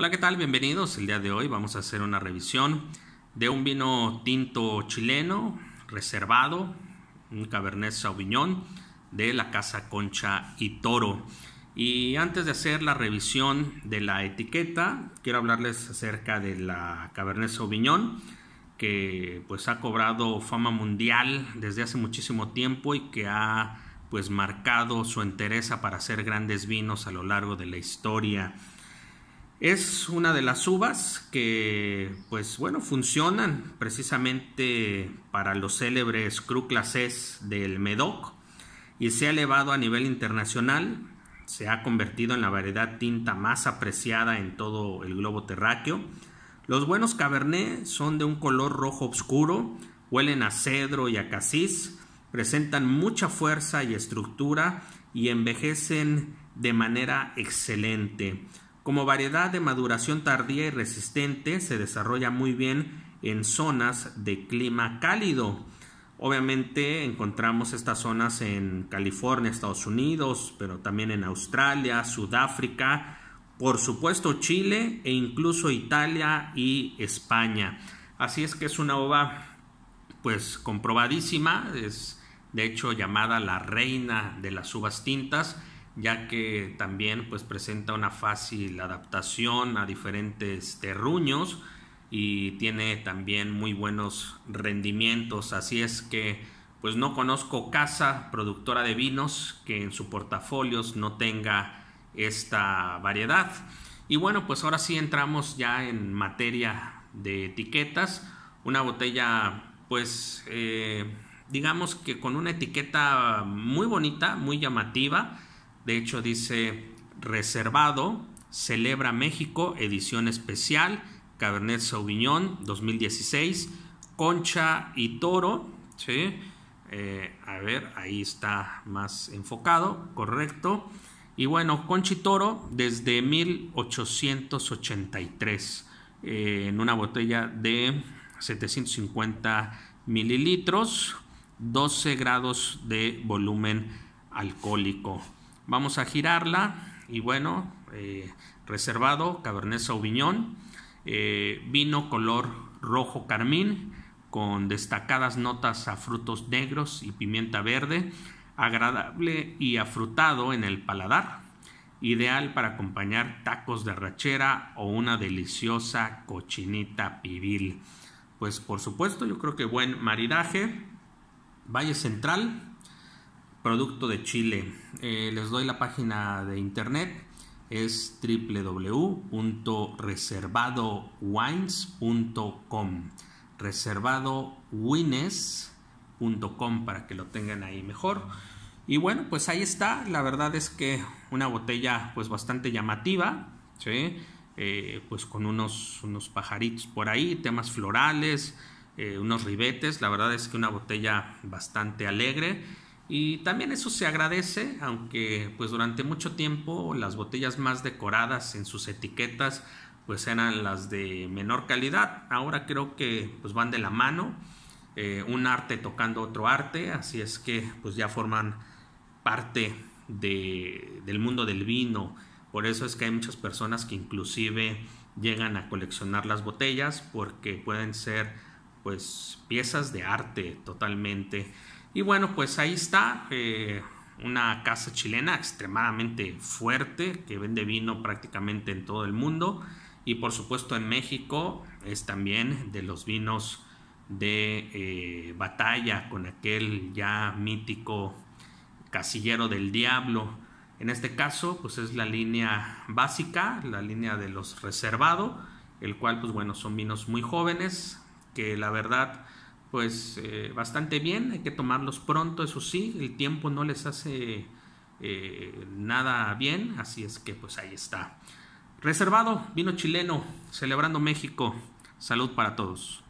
Hola, ¿qué tal? Bienvenidos. El día de hoy vamos a hacer una revisión de un vino tinto chileno reservado, un Cabernet Sauvignon de la Casa Concha y Toro. Y antes de hacer la revisión de la etiqueta, quiero hablarles acerca de la Cabernet Sauvignon que pues ha cobrado fama mundial desde hace muchísimo tiempo y que ha pues marcado su entereza para hacer grandes vinos a lo largo de la historia. Es una de las uvas que, pues bueno, funcionan precisamente para los célebres cru classés del Medoc y se ha elevado a nivel internacional. Se ha convertido en la variedad tinta más apreciada en todo el globo terráqueo. Los buenos Cabernet son de un color rojo oscuro, huelen a cedro y a casis, presentan mucha fuerza y estructura y envejecen de manera excelente. Como variedad de maduración tardía y resistente, se desarrolla muy bien en zonas de clima cálido. Obviamente encontramos estas zonas en California, Estados Unidos, pero también en Australia, Sudáfrica, por supuesto Chile e incluso Italia y España. Así es que es una uva pues comprobadísima, es de hecho llamada la reina de las uvas tintas ya que también pues presenta una fácil adaptación a diferentes terruños y tiene también muy buenos rendimientos, así es que pues no conozco casa productora de vinos que en su portafolios no tenga esta variedad. Y bueno, pues ahora sí entramos ya en materia de etiquetas. Una botella, pues eh, digamos que con una etiqueta muy bonita, muy llamativa, de hecho dice reservado, Celebra México, edición especial, Cabernet Sauvignon 2016, Concha y Toro, eh, a ver, ahí está más enfocado, correcto. Y bueno, Concha y Toro desde 1883, eh, en una botella de 750 mililitros, 12 grados de volumen alcohólico. Vamos a girarla y bueno, eh, reservado, Cabernet Sauvignon, eh, vino color rojo carmín con destacadas notas a frutos negros y pimienta verde, agradable y afrutado en el paladar, ideal para acompañar tacos de rachera o una deliciosa cochinita pibil. Pues por supuesto, yo creo que buen maridaje. Valle Central, producto de Chile. Eh, les doy la página de internet, es www.reservadowines.com. Reservadowines.com para que lo tengan ahí mejor. Y bueno, pues ahí está. La verdad es que una botella pues bastante llamativa, ¿sí? Eh, pues con unos, unos pajaritos por ahí, temas florales, eh, unos ribetes. La verdad es que una botella bastante alegre. Y también eso se agradece, aunque pues durante mucho tiempo las botellas más decoradas en sus etiquetas pues eran las de menor calidad. Ahora creo que pues van de la mano, eh, un arte tocando otro arte, así es que pues ya forman parte de, del mundo del vino. Por eso es que hay muchas personas que inclusive llegan a coleccionar las botellas porque pueden ser pues piezas de arte totalmente. Y bueno, pues ahí está eh, una casa chilena extremadamente fuerte que vende vino prácticamente en todo el mundo y por supuesto en México es también de los vinos de eh, batalla con aquel ya mítico casillero del diablo. En este caso, pues es la línea básica, la línea de los reservado, el cual, pues bueno, son vinos muy jóvenes que la verdad pues eh, bastante bien, hay que tomarlos pronto, eso sí, el tiempo no les hace eh, nada bien, así es que pues ahí está. Reservado, vino chileno, celebrando México, salud para todos.